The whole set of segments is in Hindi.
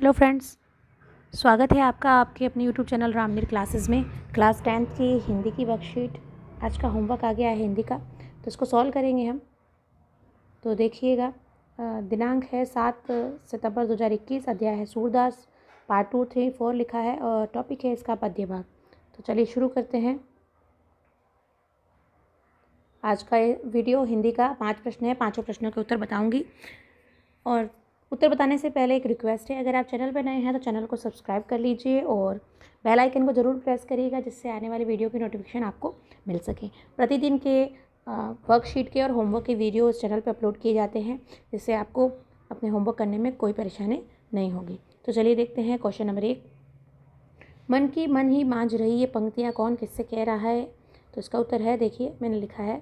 हेलो फ्रेंड्स स्वागत है आपका आपके अपने यूट्यूब चैनल रामनीर क्लासेस में क्लास टेंथ की हिंदी की वर्कशीट आज का होमवर्क आ गया है हिंदी का तो इसको सॉल्व करेंगे हम तो देखिएगा दिनांक है सात सितंबर दो हज़ार इक्कीस अध्याय है Surdas part two three four लिखा है और टॉपिक है इसका पद्य भाग तो चलिए शुरू करते हैं आज का वीडियो हिंदी का पाँच प्रश्न है पाँचों प्रश्नों के उत्तर बताऊँगी और उत्तर बताने से पहले एक रिक्वेस्ट है अगर आप चैनल पर नए हैं तो चैनल को सब्सक्राइब कर लीजिए और बेल आइकन को ज़रूर प्रेस करिएगा जिससे आने वाली वीडियो की नोटिफिकेशन आपको मिल सके प्रतिदिन के वर्कशीट के और होमवर्क के वीडियो इस चैनल पर अपलोड किए जाते हैं जिससे आपको अपने होमवर्क करने में कोई परेशानी नहीं होगी तो चलिए देखते हैं क्वेश्चन नंबर एक मन की मन ही मांझ रही ये पंक्तियाँ कौन किससे कह रहा है तो इसका उत्तर है देखिए मैंने लिखा है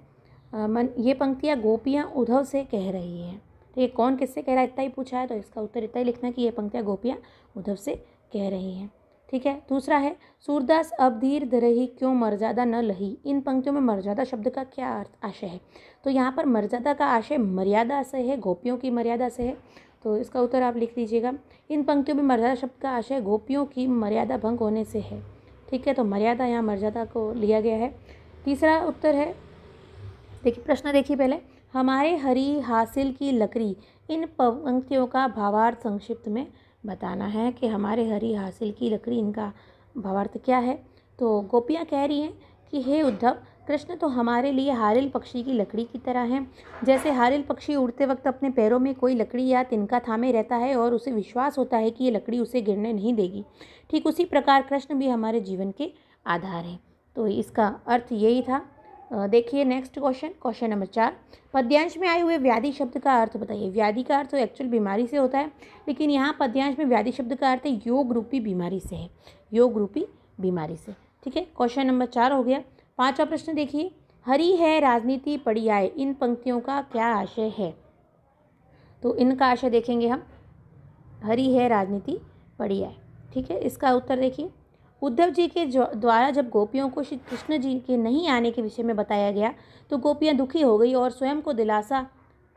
आ, मन ये पंक्तियाँ गोपियाँ उधव से कह रही हैं तो ये कौन किससे कह रहा है इतना ही पूछा है तो इसका उत्तर इतना ही लिखना कि ये पंक्तियाँ गोपियाँ उद्धव से कह रही हैं ठीक है दूसरा है सूरदास अब धीर धरही क्यों मर्यादा न लही इन पंक्तियों में मर्यादा शब्द का क्या अर्थ आशय है तो यहाँ पर मर्यादा का आशय मर्यादा से है गोपियों की मर्यादा से है तो इसका उत्तर आप लिख दीजिएगा इन पंक्तियों में मर्यादा शब्द का आशय गोपियों की मर्यादा भंग होने से है ठीक है तो मर्यादा यहाँ मर्यादा को लिया गया है तीसरा उत्तर है देखिए प्रश्न देखिए पहले हमारे हरी हासिल की लकड़ी इन पंक्तियों का भावार्थ संक्षिप्त में बताना है कि हमारे हरी हासिल की लकड़ी इनका भावार्थ क्या है तो गोपियाँ कह रही हैं कि हे उद्धव कृष्ण तो हमारे लिए हारिल पक्षी की लकड़ी की तरह हैं जैसे हारिल पक्षी उड़ते वक्त अपने पैरों में कोई लकड़ी या तिनका थामे रहता है और उसे विश्वास होता है कि ये लकड़ी उसे गिरने नहीं देगी ठीक उसी प्रकार कृष्ण भी हमारे जीवन के आधार हैं तो इसका अर्थ यही था देखिए नेक्स्ट क्वेश्चन क्वेश्चन नंबर चार पद्यांश में आए हुए व्याधि शब्द का अर्थ बताइए व्याधि का अर्थ एक्चुअल तो बीमारी से होता है लेकिन यहाँ पद्यांश में व्याधि शब्द का अर्थ योग रूपी बीमारी से है योग रूपी बीमारी से ठीक है क्वेश्चन नंबर चार हो गया पांचवा प्रश्न देखिए हरी है राजनीति पड़ी आए इन पंक्तियों का क्या आशय है तो इनका आशय देखेंगे हम हरी है राजनीति पड़ी आए ठीक है इसका उत्तर देखिए उद्धव जी के द्वारा जब गोपियों को श्री कृष्ण जी के नहीं आने के विषय में बताया गया तो गोपियाँ दुखी हो गई और स्वयं को दिलासा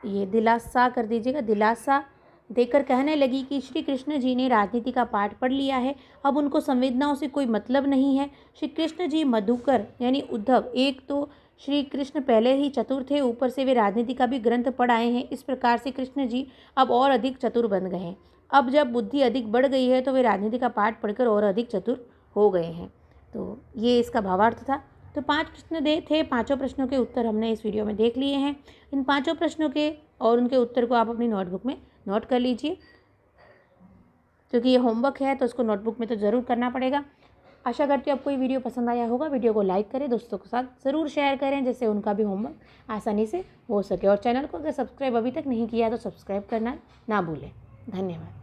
ये दिलासा कर दीजिएगा दिलासा देकर कहने लगी कि श्री कृष्ण जी ने राजनीति का पाठ पढ़ लिया है अब उनको संवेदनाओं से कोई मतलब नहीं है श्री कृष्ण जी मधुकर यानी उद्धव एक तो श्री कृष्ण पहले ही चतुर थे ऊपर से वे राजनीति का भी ग्रंथ पढ़ आए हैं इस प्रकार से कृष्ण जी अब और अधिक चतुर बन गए हैं अब जब बुद्धि अधिक बढ़ गई है तो वे राजनीति का पाठ पढ़कर और अधिक चतुर हो गए हैं तो ये इसका भावार्थ था तो पांच प्रश्न दे थे पांचों प्रश्नों के उत्तर हमने इस वीडियो में देख लिए हैं इन पांचों प्रश्नों के और उनके उत्तर को आप अपनी नोटबुक में नोट कर लीजिए क्योंकि ये होमवर्क है तो उसको नोटबुक में तो ज़रूर करना पड़ेगा आशा करती हूँ आपको ये वीडियो पसंद आया होगा वीडियो को लाइक करें दोस्तों के साथ ज़रूर शेयर करें जिससे उनका भी होमवर्क आसानी से हो सके और चैनल को अगर सब्सक्राइब अभी तक नहीं किया तो सब्सक्राइब करना ना भूलें धन्यवाद